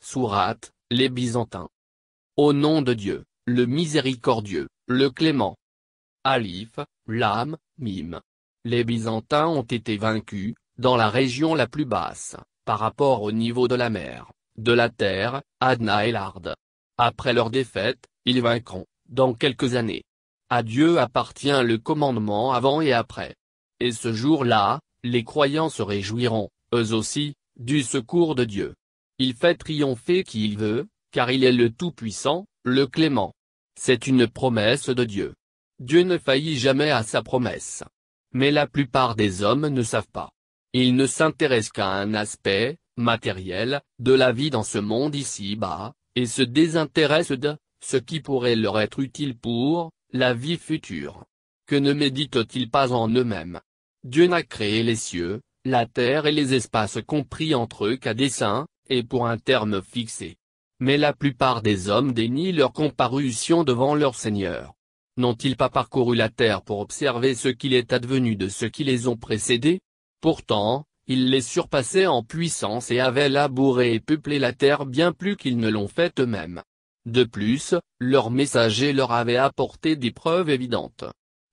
Sourate, les Byzantins. Au nom de Dieu, le miséricordieux, le clément. Alif, l'âme, Mime. Les Byzantins ont été vaincus, dans la région la plus basse, par rapport au niveau de la mer, de la terre, Adna et Larde. Après leur défaite, ils vaincront, dans quelques années. À Dieu appartient le commandement avant et après. Et ce jour-là, les croyants se réjouiront, eux aussi, du secours de Dieu. Il fait triompher qui il veut, car il est le Tout-Puissant, le Clément. C'est une promesse de Dieu. Dieu ne faillit jamais à sa promesse. Mais la plupart des hommes ne savent pas. Ils ne s'intéressent qu'à un aspect, matériel, de la vie dans ce monde ici-bas, et se désintéressent de, ce qui pourrait leur être utile pour, la vie future. Que ne méditent-ils pas en eux-mêmes Dieu n'a créé les cieux, la terre et les espaces compris entre eux qu'à dessein, et pour un terme fixé. Mais la plupart des hommes dénient leur comparution devant leur Seigneur. N'ont-ils pas parcouru la terre pour observer ce qu'il est advenu de ceux qui les ont précédés Pourtant, ils les surpassaient en puissance et avaient labouré et peuplé la terre bien plus qu'ils ne l'ont fait eux-mêmes. De plus, leurs messagers leur avaient apporté des preuves évidentes.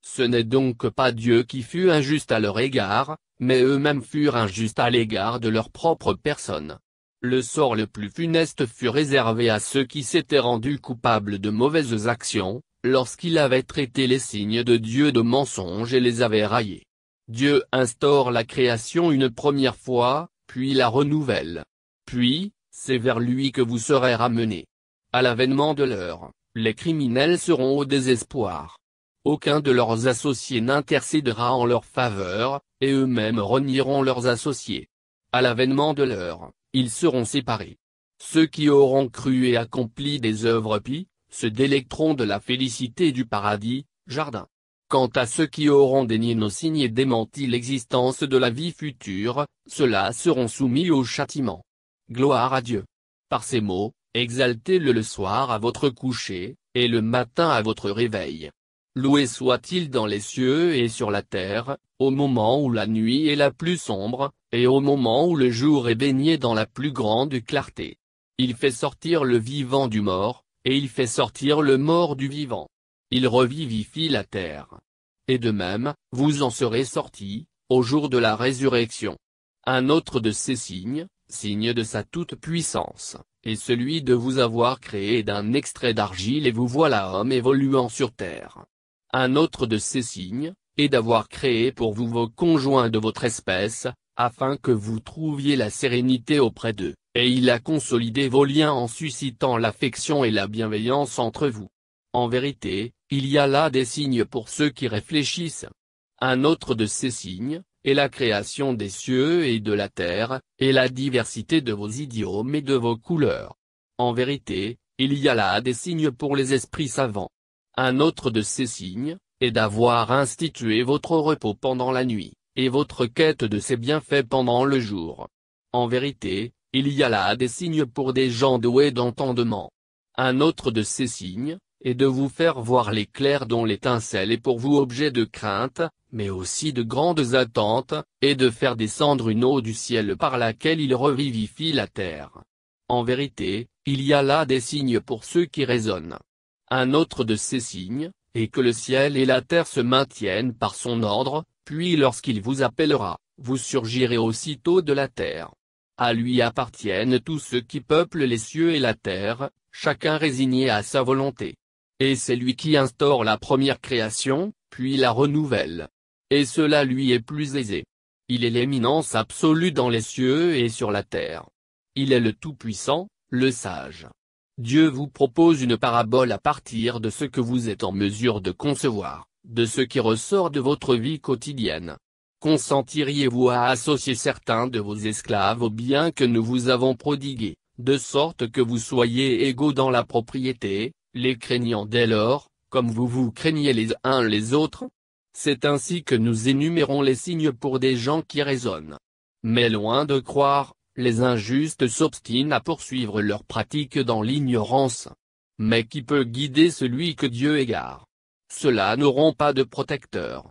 Ce n'est donc pas Dieu qui fut injuste à leur égard, mais eux-mêmes furent injustes à l'égard de leur propre personne. Le sort le plus funeste fut réservé à ceux qui s'étaient rendus coupables de mauvaises actions, lorsqu'il avait traité les signes de Dieu de mensonges et les avait raillés. Dieu instaure la création une première fois, puis la renouvelle. Puis, c'est vers lui que vous serez ramenés. À l'avènement de l'heure, les criminels seront au désespoir. Aucun de leurs associés n'intercédera en leur faveur, et eux-mêmes renieront leurs associés. À l'avènement de l'heure, ils seront séparés. Ceux qui auront cru et accompli des œuvres pies, se délecteront de la félicité du paradis, jardin. Quant à ceux qui auront dénié nos signes et démenti l'existence de la vie future, ceux-là seront soumis au châtiment. Gloire à Dieu. Par ces mots, exaltez-le le soir à votre coucher, et le matin à votre réveil. Loué soit-il dans les cieux et sur la terre, au moment où la nuit est la plus sombre, et au moment où le jour est baigné dans la plus grande clarté. Il fait sortir le vivant du mort, et il fait sortir le mort du vivant. Il revivifie la terre. Et de même, vous en serez sortis, au jour de la résurrection. Un autre de ces signes, signe de sa toute-puissance, est celui de vous avoir créé d'un extrait d'argile et vous voilà homme évoluant sur terre. Un autre de ces signes, est d'avoir créé pour vous vos conjoints de votre espèce, afin que vous trouviez la sérénité auprès d'eux, et il a consolidé vos liens en suscitant l'affection et la bienveillance entre vous. En vérité, il y a là des signes pour ceux qui réfléchissent. Un autre de ces signes, est la création des cieux et de la terre, et la diversité de vos idiomes et de vos couleurs. En vérité, il y a là des signes pour les esprits savants. Un autre de ces signes, est d'avoir institué votre repos pendant la nuit, et votre quête de ses bienfaits pendant le jour. En vérité, il y a là des signes pour des gens doués d'entendement. Un autre de ces signes, est de vous faire voir l'éclair dont l'étincelle est pour vous objet de crainte, mais aussi de grandes attentes, et de faire descendre une eau du ciel par laquelle il revivifie la terre. En vérité, il y a là des signes pour ceux qui raisonnent. Un autre de ces signes, est que le ciel et la terre se maintiennent par son ordre, puis lorsqu'il vous appellera, vous surgirez aussitôt de la terre. À lui appartiennent tous ceux qui peuplent les cieux et la terre, chacun résigné à sa volonté. Et c'est lui qui instaure la première création, puis la renouvelle. Et cela lui est plus aisé. Il est l'éminence absolue dans les cieux et sur la terre. Il est le Tout-Puissant, le Sage. Dieu vous propose une parabole à partir de ce que vous êtes en mesure de concevoir de ce qui ressort de votre vie quotidienne. Consentiriez-vous à associer certains de vos esclaves aux biens que nous vous avons prodigués, de sorte que vous soyez égaux dans la propriété, les craignant dès lors, comme vous vous craignez les uns les autres C'est ainsi que nous énumérons les signes pour des gens qui raisonnent. Mais loin de croire, les injustes s'obstinent à poursuivre leurs pratiques dans l'ignorance. Mais qui peut guider celui que Dieu égare cela n'auront pas de protecteur.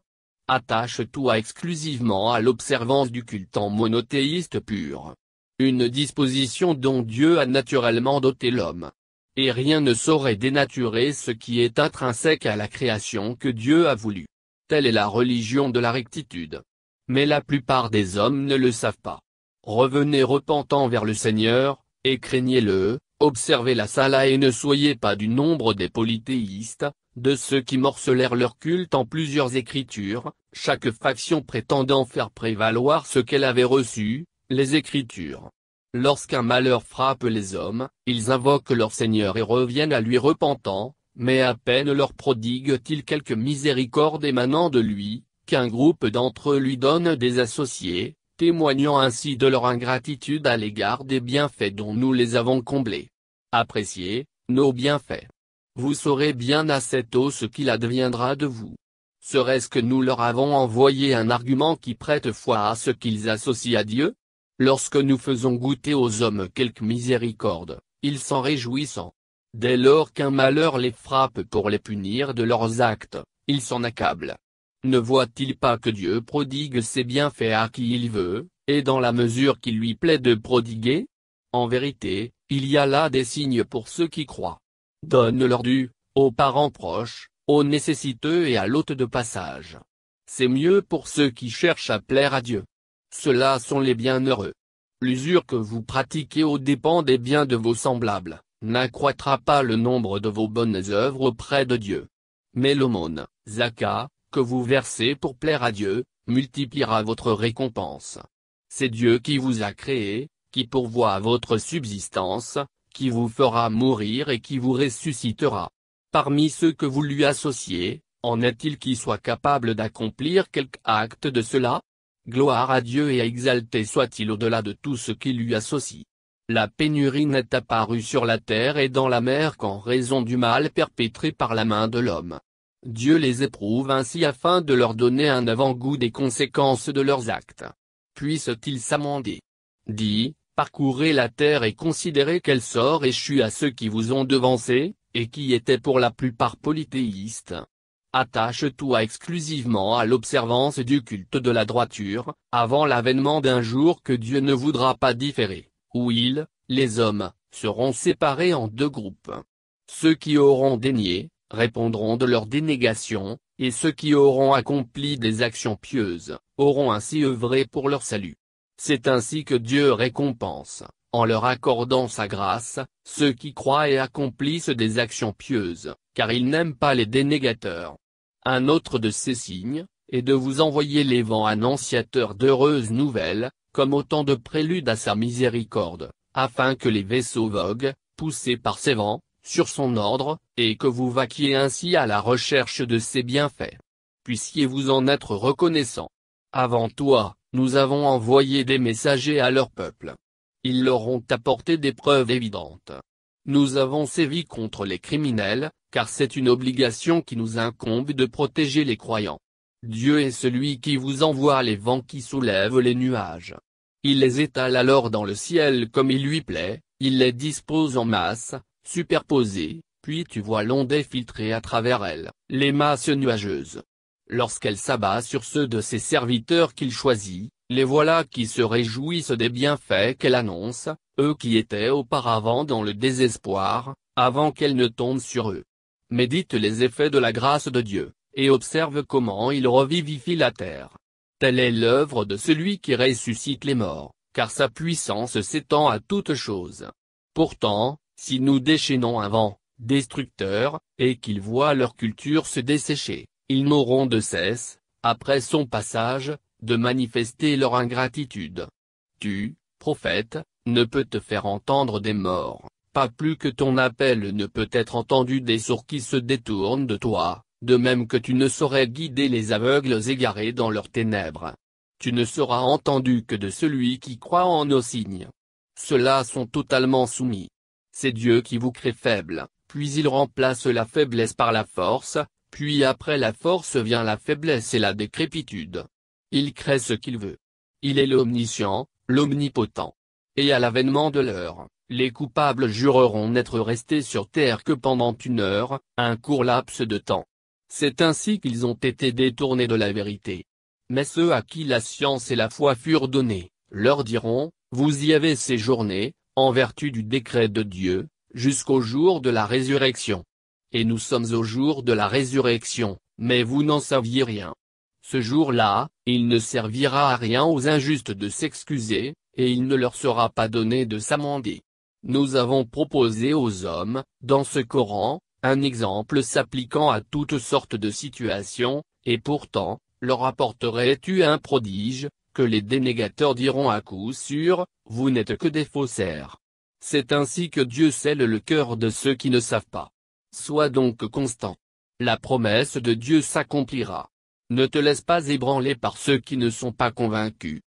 Attache toi exclusivement à l'observance du culte en monothéiste pur. Une disposition dont Dieu a naturellement doté l'homme. Et rien ne saurait dénaturer ce qui est intrinsèque à la création que Dieu a voulu. Telle est la religion de la rectitude. Mais la plupart des hommes ne le savent pas. Revenez repentant vers le Seigneur, et craignez-le, observez la sala et ne soyez pas du nombre des polythéistes, de ceux qui morcelèrent leur culte en plusieurs écritures, chaque faction prétendant faire prévaloir ce qu'elle avait reçu, les écritures. Lorsqu'un malheur frappe les hommes, ils invoquent leur Seigneur et reviennent à lui repentant, mais à peine leur prodiguent-ils il quelque miséricorde émanant de lui, qu'un groupe d'entre eux lui donne des associés, témoignant ainsi de leur ingratitude à l'égard des bienfaits dont nous les avons comblés. Appréciez, nos bienfaits vous saurez bien assez tôt ce qu'il adviendra de vous. Serait-ce que nous leur avons envoyé un argument qui prête foi à ce qu'ils associent à Dieu Lorsque nous faisons goûter aux hommes quelque miséricorde, ils s'en réjouissent. Dès lors qu'un malheur les frappe pour les punir de leurs actes, ils s'en accablent. Ne voit-il pas que Dieu prodigue ses bienfaits à qui il veut, et dans la mesure qu'il lui plaît de prodiguer En vérité, il y a là des signes pour ceux qui croient. Donne-leur du, aux parents proches, aux nécessiteux et à l'hôte de passage. C'est mieux pour ceux qui cherchent à plaire à Dieu. Ceux-là sont les bienheureux. L'usure que vous pratiquez aux dépens des biens de vos semblables, n'accroîtra pas le nombre de vos bonnes œuvres auprès de Dieu. Mais l'aumône, Zaka, que vous versez pour plaire à Dieu, multipliera votre récompense. C'est Dieu qui vous a créé, qui pourvoit à votre subsistance, qui vous fera mourir et qui vous ressuscitera. Parmi ceux que vous lui associez, en est-il qui soit capable d'accomplir quelque acte de cela Gloire à Dieu et exalté soit-il au-delà de tout ce qui lui associe. La pénurie n'est apparue sur la terre et dans la mer qu'en raison du mal perpétré par la main de l'homme. Dieu les éprouve ainsi afin de leur donner un avant-goût des conséquences de leurs actes. Puissent-ils s'amender Dit, parcourez la terre et considérez quel sort échut à ceux qui vous ont devancé, et qui étaient pour la plupart polythéistes. Attache-toi exclusivement à l'observance du culte de la droiture, avant l'avènement d'un jour que Dieu ne voudra pas différer, où ils, les hommes, seront séparés en deux groupes. Ceux qui auront dénié, répondront de leur dénégation, et ceux qui auront accompli des actions pieuses, auront ainsi œuvré pour leur salut. C'est ainsi que Dieu récompense, en leur accordant sa grâce, ceux qui croient et accomplissent des actions pieuses, car il n'aime pas les dénégateurs. Un autre de ces signes, est de vous envoyer les vents annonciateurs d'heureuses nouvelles, comme autant de préludes à sa miséricorde, afin que les vaisseaux voguent, poussés par ses vents, sur son ordre, et que vous vaquiez ainsi à la recherche de ses bienfaits. Puissiez-vous en être reconnaissant. Avant toi, nous avons envoyé des messagers à leur peuple. Ils leur ont apporté des preuves évidentes. Nous avons sévi contre les criminels, car c'est une obligation qui nous incombe de protéger les croyants. Dieu est celui qui vous envoie les vents qui soulèvent les nuages. Il les étale alors dans le ciel comme il lui plaît, il les dispose en masse, superposées, puis tu vois l'onde filtrer à travers elles, les masses nuageuses lorsqu'elle s'abat sur ceux de ses serviteurs qu'il choisit, les voilà qui se réjouissent des bienfaits qu'elle annonce, eux qui étaient auparavant dans le désespoir, avant qu'elle ne tombe sur eux. Médite les effets de la grâce de Dieu, et observe comment il revivifie la terre. Telle est l'œuvre de celui qui ressuscite les morts, car sa puissance s'étend à toutes chose. Pourtant, si nous déchaînons un vent, destructeur, et qu'ils voient leur culture se dessécher, ils n'auront de cesse, après son passage, de manifester leur ingratitude. Tu, prophète, ne peux te faire entendre des morts, pas plus que ton appel ne peut être entendu des sourds qui se détournent de toi, de même que tu ne saurais guider les aveugles égarés dans leurs ténèbres. Tu ne seras entendu que de celui qui croit en nos signes. Ceux-là sont totalement soumis. C'est Dieu qui vous crée faible, puis il remplace la faiblesse par la force, puis après la force vient la faiblesse et la décrépitude. Il crée ce qu'il veut. Il est l'omniscient, l'omnipotent. Et à l'avènement de l'heure, les coupables jureront n'être restés sur terre que pendant une heure, un court laps de temps. C'est ainsi qu'ils ont été détournés de la vérité. Mais ceux à qui la science et la foi furent donnés, leur diront, vous y avez séjourné, en vertu du décret de Dieu, jusqu'au jour de la résurrection et nous sommes au jour de la résurrection, mais vous n'en saviez rien. Ce jour-là, il ne servira à rien aux injustes de s'excuser, et il ne leur sera pas donné de s'amender. Nous avons proposé aux hommes, dans ce Coran, un exemple s'appliquant à toutes sortes de situations, et pourtant, leur apporterais-tu un prodige, que les dénégateurs diront à coup sûr, vous n'êtes que des faussaires. C'est ainsi que Dieu scelle le cœur de ceux qui ne savent pas. Sois donc constant. La promesse de Dieu s'accomplira. Ne te laisse pas ébranler par ceux qui ne sont pas convaincus.